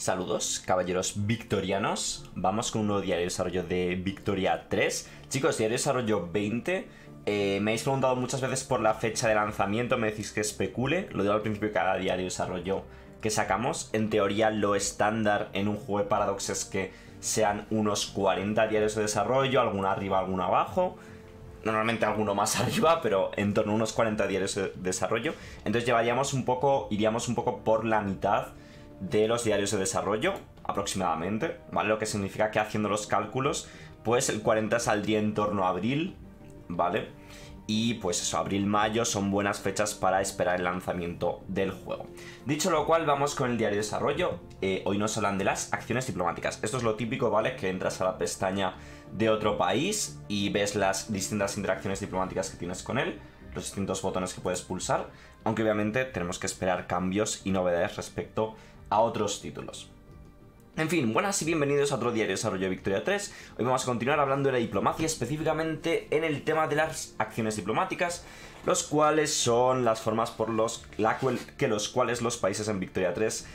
Saludos, caballeros victorianos. Vamos con un nuevo diario de desarrollo de Victoria 3. Chicos, diario de desarrollo 20. Eh, me habéis preguntado muchas veces por la fecha de lanzamiento, me decís que especule. Lo digo al principio de cada diario de desarrollo que sacamos. En teoría, lo estándar en un juego de Paradox es que sean unos 40 diarios de desarrollo, Alguno arriba, alguno abajo. Normalmente alguno más arriba, pero en torno a unos 40 diarios de desarrollo. Entonces llevaríamos un poco, iríamos un poco por la mitad de los diarios de desarrollo, aproximadamente, ¿vale? Lo que significa que haciendo los cálculos, pues el 40 saldría en torno a abril, ¿vale? Y pues eso, abril-mayo son buenas fechas para esperar el lanzamiento del juego. Dicho lo cual, vamos con el diario de desarrollo. Eh, hoy nos hablan de las acciones diplomáticas. Esto es lo típico, ¿vale? Que entras a la pestaña de otro país y ves las distintas interacciones diplomáticas que tienes con él los distintos botones que puedes pulsar, aunque obviamente tenemos que esperar cambios y novedades respecto a a otros títulos. En fin, buenas y bienvenidos a otro diario de desarrollo de Victoria 3. Hoy vamos a continuar hablando de la diplomacia, específicamente en el tema de las acciones diplomáticas, los cuales son las formas por los, que los cuales los países en Victoria 3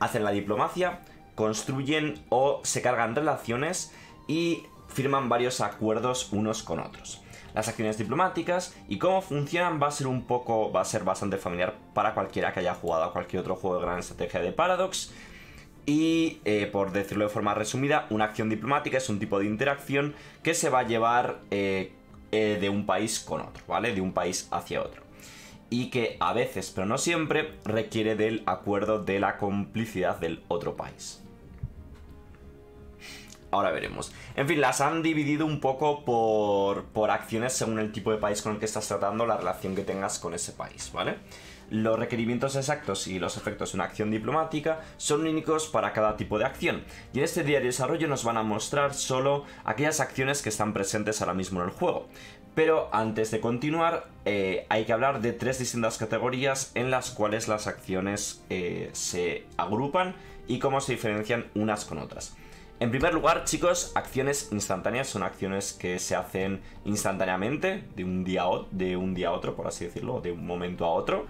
hacen la diplomacia, construyen o se cargan relaciones y firman varios acuerdos unos con otros las acciones diplomáticas y cómo funcionan va a ser un poco, va a ser bastante familiar para cualquiera que haya jugado a cualquier otro juego de gran estrategia de Paradox. Y, eh, por decirlo de forma resumida, una acción diplomática es un tipo de interacción que se va a llevar eh, eh, de un país con otro, ¿vale? De un país hacia otro. Y que a veces, pero no siempre, requiere del acuerdo de la complicidad del otro país ahora veremos. En fin, las han dividido un poco por, por acciones según el tipo de país con el que estás tratando, la relación que tengas con ese país, ¿vale? Los requerimientos exactos y los efectos de una acción diplomática son únicos para cada tipo de acción, y en este diario de desarrollo nos van a mostrar solo aquellas acciones que están presentes ahora mismo en el juego. Pero antes de continuar, eh, hay que hablar de tres distintas categorías en las cuales las acciones eh, se agrupan y cómo se diferencian unas con otras. En primer lugar, chicos, acciones instantáneas son acciones que se hacen instantáneamente, de un día a, de un día otro, por así decirlo, de un momento a otro.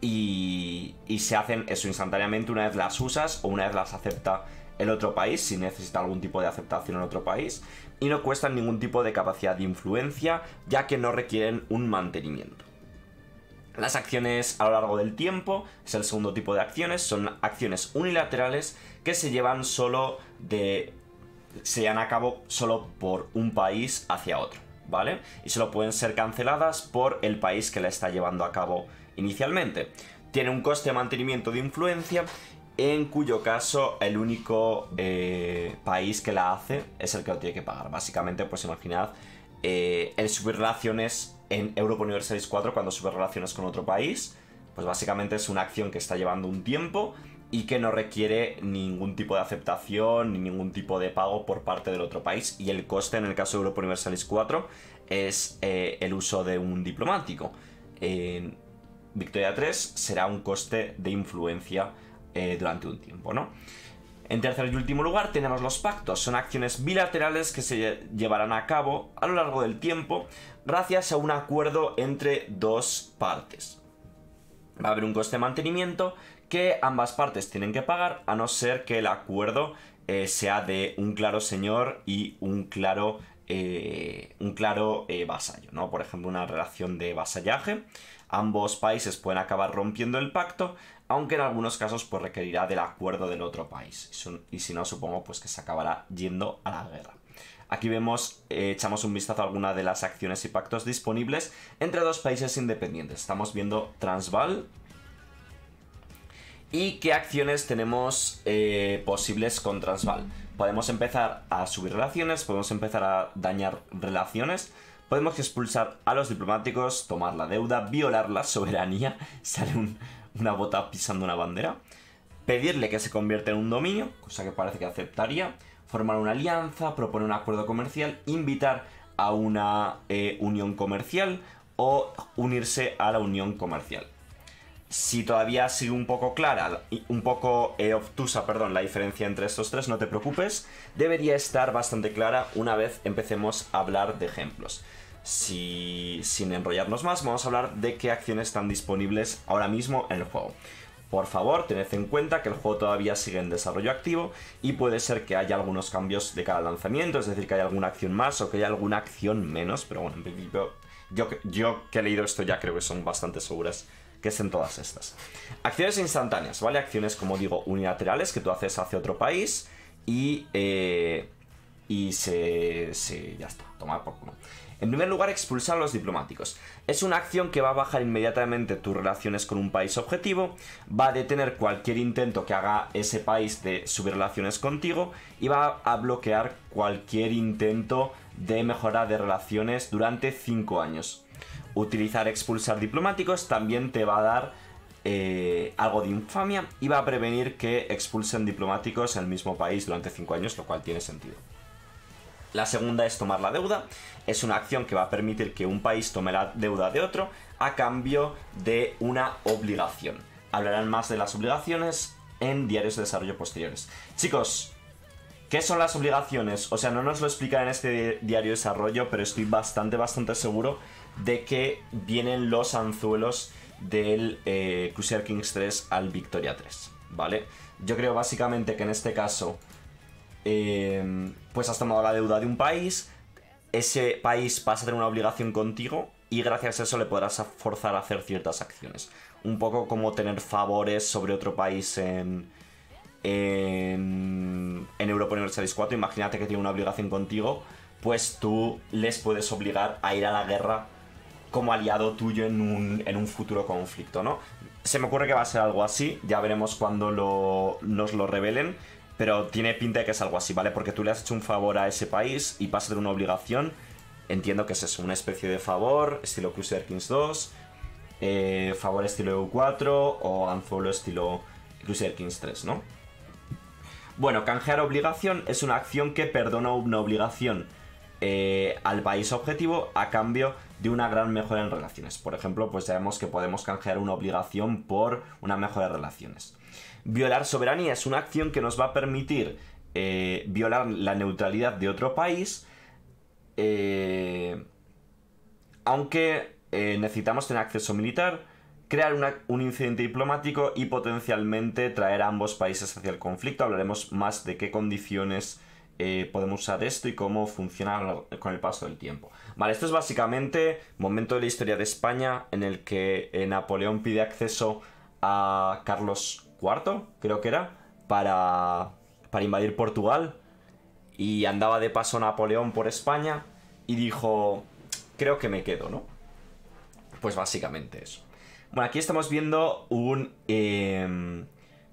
Y, y, se hacen eso instantáneamente una vez las usas o una vez las acepta el otro país, si necesita algún tipo de aceptación en otro país, y no cuestan ningún tipo de capacidad de influencia, ya que no requieren un mantenimiento. Las acciones a lo largo del tiempo es el segundo tipo de acciones, son acciones unilaterales que se llevan solo de. se llevan a cabo solo por un país hacia otro, ¿vale? Y solo pueden ser canceladas por el país que la está llevando a cabo inicialmente. Tiene un coste de mantenimiento de influencia, en cuyo caso el único eh, país que la hace es el que lo tiene que pagar. Básicamente, pues imaginad eh, el subir relaciones en Europa Universalis 4 cuando subes relaciones con otro país. Pues básicamente es una acción que está llevando un tiempo y que no requiere ningún tipo de aceptación ni ningún tipo de pago por parte del otro país. Y el coste en el caso de Europa Universalis 4 es eh, el uso de un diplomático. En Victoria 3 será un coste de influencia eh, durante un tiempo, ¿no? En tercer y último lugar tenemos los pactos, son acciones bilaterales que se llevarán a cabo a lo largo del tiempo gracias a un acuerdo entre dos partes. Va a haber un coste de mantenimiento que ambas partes tienen que pagar a no ser que el acuerdo eh, sea de un claro señor y un claro, eh, un claro eh, vasallo, ¿no? Por ejemplo, una relación de vasallaje. Ambos países pueden acabar rompiendo el pacto, aunque en algunos casos pues requerirá del acuerdo del otro país y si no supongo pues que se acabará yendo a la guerra. Aquí vemos, eh, echamos un vistazo a algunas de las acciones y pactos disponibles entre dos países independientes. Estamos viendo Transvaal y qué acciones tenemos eh, posibles con Transvaal. Podemos empezar a subir relaciones, podemos empezar a dañar relaciones, podemos expulsar a los diplomáticos, tomar la deuda, violar la soberanía. Sale un, una bota pisando una bandera, pedirle que se convierta en un dominio, cosa que parece que aceptaría, formar una alianza, proponer un acuerdo comercial, invitar a una eh, unión comercial o unirse a la unión comercial. Si todavía ha sido un poco clara, un poco eh, obtusa, perdón, la diferencia entre estos tres, no te preocupes, debería estar bastante clara una vez empecemos a hablar de ejemplos. Si, sin enrollarnos más, vamos a hablar de qué acciones están disponibles ahora mismo en el juego. Por favor, tened en cuenta que el juego todavía sigue en desarrollo activo y puede ser que haya algunos cambios de cada lanzamiento, es decir, que haya alguna acción más o que haya alguna acción menos, pero bueno, en principio yo, yo que he leído esto ya creo que son bastante seguras que estén todas estas. Acciones instantáneas, ¿vale? Acciones, como digo, unilaterales que tú haces hacia otro país y... Eh, y se, ya está, toma por culo. En primer lugar, expulsar a los diplomáticos. Es una acción que va a bajar inmediatamente tus relaciones con un país objetivo, va a detener cualquier intento que haga ese país de subir relaciones contigo y va a bloquear cualquier intento de mejora de relaciones durante 5 años. Utilizar expulsar diplomáticos también te va a dar eh, algo de infamia y va a prevenir que expulsen diplomáticos el mismo país durante 5 años, lo cual tiene sentido. La segunda es tomar la deuda. Es una acción que va a permitir que un país tome la deuda de otro a cambio de una obligación. Hablarán más de las obligaciones en diarios de desarrollo posteriores. Chicos, ¿qué son las obligaciones? O sea, no nos lo explican en este diario de desarrollo, pero estoy bastante, bastante seguro de que vienen los anzuelos del eh, Crusader Kings 3 al Victoria 3, ¿vale? Yo creo básicamente que en este caso Em, pues has tomado la deuda de un país, ese país pasa a tener una obligación contigo y gracias a eso le podrás forzar a hacer ciertas acciones. Un poco como tener favores sobre otro país en, en, Europa Universalis 4, imagínate que tiene una obligación contigo, pues tú les puedes obligar a ir a la guerra como aliado tuyo en un, futuro conflicto, ¿no? Se me ocurre que va a ser algo así, ya veremos cuando nos lo revelen, pero tiene pinta de que es algo así, ¿vale? Porque tú le has hecho un favor a ese país y pasa de una obligación. Entiendo que es una especie de favor, estilo Crusader Kings 2, eh, favor estilo EU4 o anzuelo estilo Crusader Kings 3, ¿no? Bueno, canjear obligación es una acción que perdona una obligación eh, al país objetivo a cambio de una gran mejora en relaciones. Por ejemplo, pues sabemos que podemos canjear una obligación por una mejora de relaciones. Violar soberanía es una acción que nos va a permitir eh, violar la neutralidad de otro país, eh, aunque eh, necesitamos tener acceso militar, crear un incidente diplomático y potencialmente traer a ambos países hacia el conflicto. Hablaremos más de qué condiciones podemos usar esto y cómo funciona con el paso del tiempo. Vale, esto es básicamente momento de la historia de España en el que Napoleón pide acceso a Carlos cuarto, creo que era, para, para invadir Portugal. Y andaba de paso Napoleón por España y dijo, creo que me quedo, ¿no? Pues básicamente eso. Bueno, aquí estamos viendo un... Em,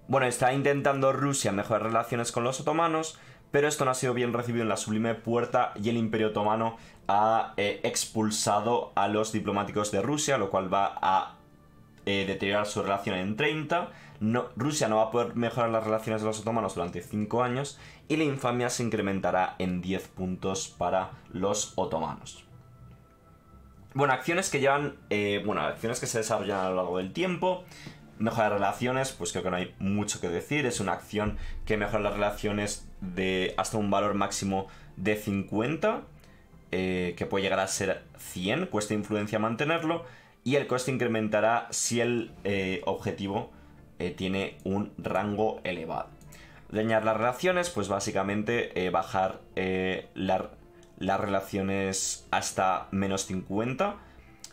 bueno, está intentando Rusia mejorar relaciones con los otomanos, pero esto no ha sido bien recibido en la sublime puerta y el imperio otomano ha eh, expulsado a los diplomáticos de Rusia, lo cual va a eh, deteriorar su relación en 30. Rusia no va a poder mejorar las relaciones de los otomanos durante 5 años y la infamia se incrementará en 10 puntos para los otomanos. Bueno, acciones que llevan, eh, bueno, acciones que se desarrollan a lo largo del tiempo. Mejorar relaciones, pues creo que no hay mucho que decir. Es una acción que mejora las relaciones de hasta un valor máximo de 50, eh, que puede llegar a ser 100, cuesta influencia mantenerlo, y el coste incrementará si el eh, objetivo eh, tiene un rango elevado. Dañar las relaciones, pues básicamente eh, bajar eh, las relaciones hasta menos 50.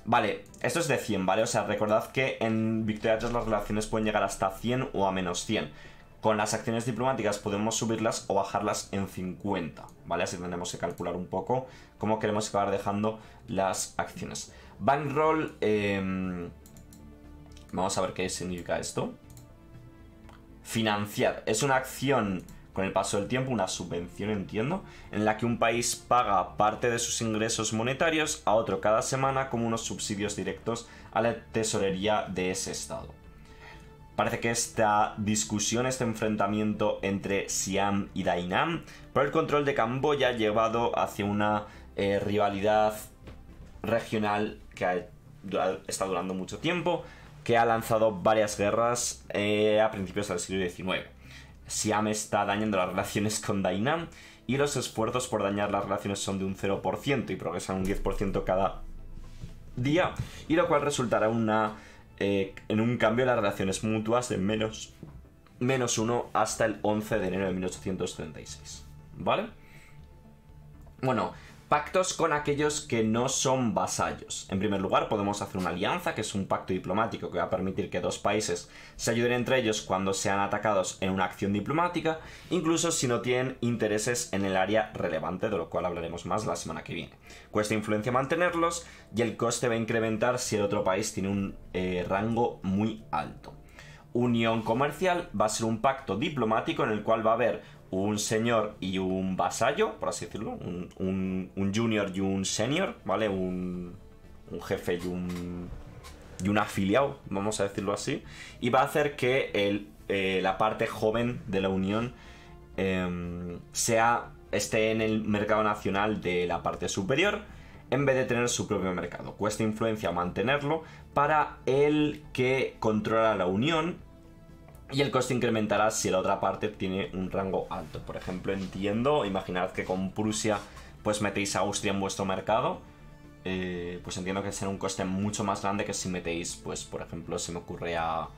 Vale, esto es de 100, ¿vale? O sea, recordad que en victorias las relaciones pueden llegar hasta 100 o a menos 100. Con las acciones diplomáticas podemos subirlas o bajarlas en 50, ¿vale? Así tenemos que calcular un poco cómo queremos acabar dejando las acciones. Bankroll, em, vamos a ver qué significa esto. Financiar. Es una acción con el paso del tiempo, una subvención entiendo, en la que un país paga parte de sus ingresos monetarios a otro cada semana como unos subsidios directos a la tesorería de ese estado. Parece que esta discusión, este enfrentamiento entre Siam y Dainam por el control de Camboya llevado hacia una eh, rivalidad regional que está durando mucho tiempo, que ha lanzado varias guerras eh, a principios del siglo XIX. Siam está dañando las relaciones con Dainan y los esfuerzos por dañar las relaciones son de un 0% y progresan un 10% cada día, y lo cual resultará eh, en un cambio de las relaciones mutuas de menos, menos 1 hasta el 11 de enero de 1836. ¿Vale? Bueno, Pactos con aquellos que no son vasallos. En primer lugar, podemos hacer una alianza, que es un pacto diplomático que va a permitir que dos países se ayuden entre ellos cuando sean atacados en una acción diplomática, incluso si no tienen intereses en el área relevante, de lo cual hablaremos más la semana que viene. Cuesta influencia mantenerlos y el coste va a incrementar si el otro país tiene un eh, rango muy alto. Unión comercial va a ser un pacto diplomático en el cual va a haber un señor y un vasallo, por así decirlo, un, junior y un senior, ¿vale? Un, jefe y un, y un afiliado, vamos a decirlo así, y va a hacer que el, eh, la parte joven de la Unión em, sea, esté en el mercado nacional de la parte superior en vez de tener su propio mercado. Cuesta influencia mantenerlo para el que controla la Unión y el coste incrementará si la otra parte tiene un rango alto. Por ejemplo, entiendo, imaginad que con Prusia pues metéis a Austria en vuestro mercado. Eh, pues entiendo que será un coste mucho más grande que si metéis, pues por ejemplo, se me ocurre a,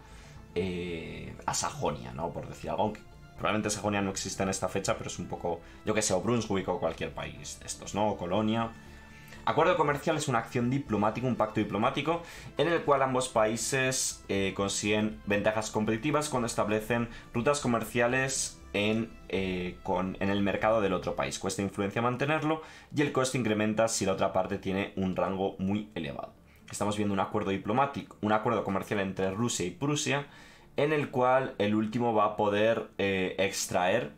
eh, a Sajonia, ¿no? Por decir algo, aunque probablemente Sajonia no existe en esta fecha, pero es un poco, yo que sé, o Brunswick o cualquier país de estos, ¿no? O Colonia. Acuerdo comercial es una acción diplomática, un pacto diplomático, en el cual ambos países eh, consiguen ventajas competitivas cuando establecen rutas comerciales eh, en, el mercado del otro país. Cuesta influencia mantenerlo y el coste incrementa si la otra parte tiene un rango muy elevado. Estamos viendo un acuerdo diplomático, un acuerdo comercial entre Rusia y Prusia, en el cual el último va a poder eh, extraer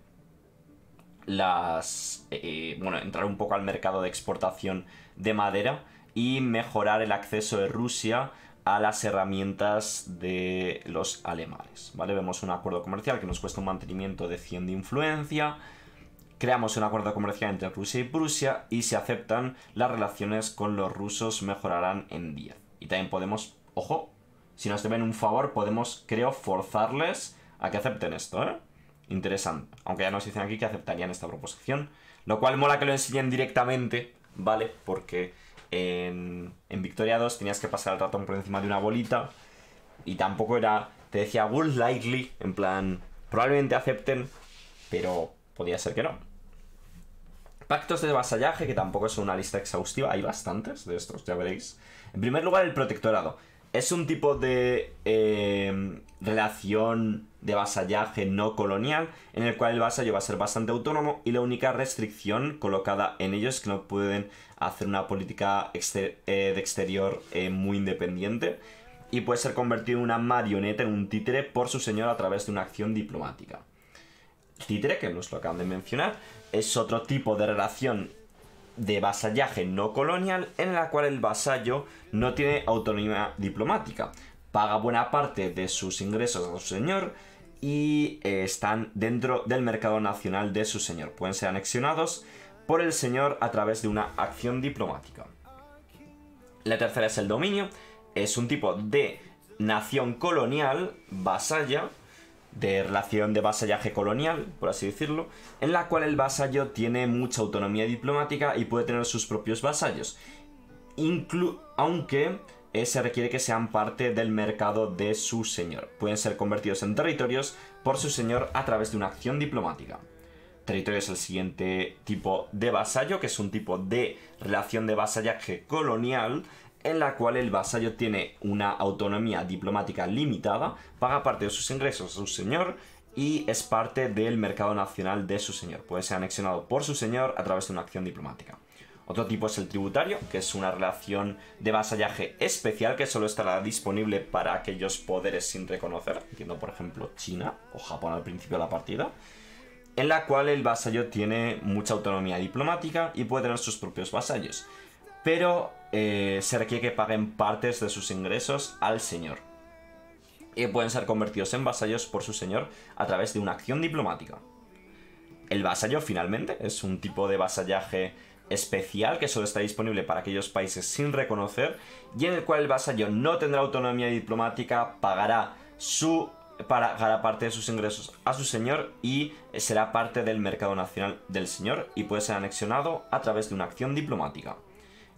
las eh, eh, bueno, entrar un poco al mercado de exportación de madera y mejorar el acceso de Rusia a las herramientas de los alemanes. ¿vale? Vemos un acuerdo comercial que nos cuesta un mantenimiento de 100 de influencia. Creamos un acuerdo comercial entre Rusia y Prusia y si aceptan las relaciones con los rusos mejorarán en 10. Y también podemos, ojo, si nos deben un favor podemos, creo, forzarles a que acepten esto, ¿eh? interesante, aunque ya nos dicen aquí que aceptarían esta proposición, lo cual mola que lo enseñen directamente, ¿vale? Porque en, en Victoria 2 tenías que pasar el ratón por encima de una bolita y tampoco era, te decía would likely, en plan, probablemente acepten, pero podía ser que no. Pactos de vasallaje, que tampoco es una lista exhaustiva, hay bastantes de estos, ya veréis. En primer lugar, el protectorado es un tipo de eh, relación de vasallaje no colonial en el cual el vasallo va a ser bastante autónomo y la única restricción colocada en ellos es que no pueden hacer una política eh, de exterior eh, muy independiente y puede ser convertido en una marioneta, en un títere por su señor a través de una acción diplomática. Títere, que nos lo acaban de mencionar, es otro tipo de relación de vasallaje no colonial en la cual el vasallo no tiene autonomía diplomática, paga buena parte de sus ingresos a su señor y eh, están dentro del mercado nacional de su señor. Pueden ser anexionados por el señor a través de una acción diplomática. La tercera es el dominio, es un tipo de nación colonial vasalla de relación de vasallaje colonial, por así decirlo, en la cual el vasallo tiene mucha autonomía diplomática y puede tener sus propios vasallos, aunque eh, se requiere que sean parte del mercado de su señor. Pueden ser convertidos en territorios por su señor a través de una acción diplomática. Territorio es el siguiente tipo de vasallo, que es un tipo de relación de vasallaje colonial en la cual el vasallo tiene una autonomía diplomática limitada, paga parte de sus ingresos a su señor y es parte del mercado nacional de su señor. Puede ser anexionado por su señor a través de una acción diplomática. Otro tipo es el tributario, que es una relación de vasallaje especial que solo estará disponible para aquellos poderes sin reconocer, entiendo por ejemplo China o Japón al principio de la partida, en la cual el vasallo tiene mucha autonomía diplomática y puede tener sus propios vasallos pero eh, se requiere que paguen partes de sus ingresos al señor. Y pueden ser convertidos en vasallos por su señor a través de una acción diplomática. El vasallo finalmente es un tipo de vasallaje especial que solo está disponible para aquellos países sin reconocer y en el cual el vasallo no tendrá autonomía diplomática, pagará parte de sus ingresos a su señor y será parte del mercado nacional del señor y puede ser anexionado a través de una acción diplomática.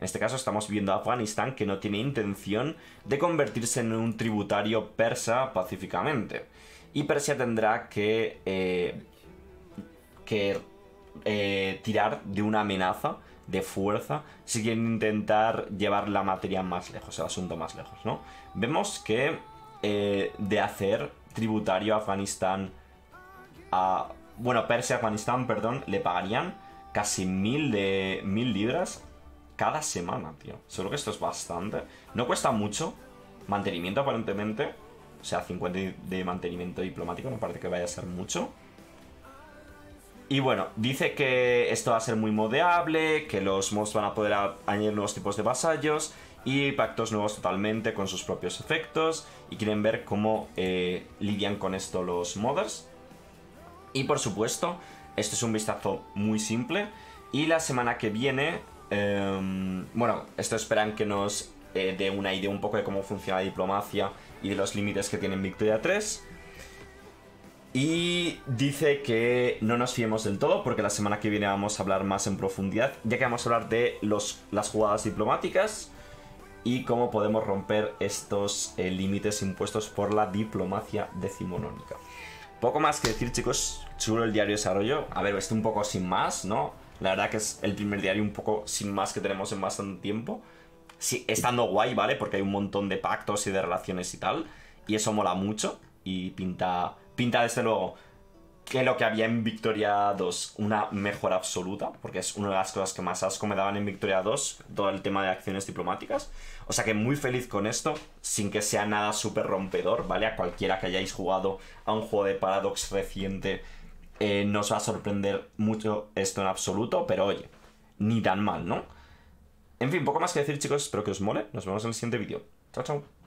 En este caso estamos viendo a Afganistán que no tiene intención de convertirse en un tributario persa pacíficamente. Y Persia tendrá que, eh, eh, tirar de una amenaza de fuerza si quieren intentar llevar la materia más lejos, el asunto más lejos, ¿no? Vemos que eh, de hacer tributario a Afganistán a... Bueno, Persia, Afganistán, perdón, le pagarían casi mil, de, mil libras cada semana, tío. Solo que esto es bastante. No cuesta mucho. Mantenimiento, aparentemente. O sea, 50 de mantenimiento diplomático no parece que vaya a ser mucho. Y bueno, dice que esto va a ser muy modeable, que los mods van a poder añadir nuevos tipos de vasallos y pactos nuevos totalmente con sus propios efectos. Y quieren ver cómo eh, lidian con esto los modders. Y por supuesto, esto es un vistazo muy simple. Y la semana que viene Em, bueno, esto esperan que nos eh, dé una idea un poco de cómo funciona la diplomacia y de los límites que tiene Victoria 3. Y dice que no nos fiemos del todo porque la semana que viene vamos a hablar más en profundidad, ya que vamos a hablar de los, las jugadas diplomáticas y cómo podemos romper estos eh, límites impuestos por la diplomacia decimonónica. Poco más que decir, chicos, chulo el diario desarrollo. A ver, esto un poco sin más, ¿no? La verdad que es el primer diario un poco sin más que tenemos en bastante tiempo. Sí, estando guay, ¿vale? Porque hay un montón de pactos y de relaciones y tal. Y eso mola mucho. Y pinta, pinta desde luego que lo que había en Victoria 2, una mejora absoluta, porque es una de las cosas que más asco me daban en Victoria 2, todo el tema de acciones diplomáticas. O sea que muy feliz con esto, sin que sea nada súper rompedor, ¿vale? A cualquiera que hayáis jugado a un juego de Paradox reciente eh, nos va a sorprender mucho esto en absoluto, pero oye, ni tan mal, ¿no? En fin, poco más que decir chicos, espero que os mole, nos vemos en el siguiente vídeo. Chao, chao.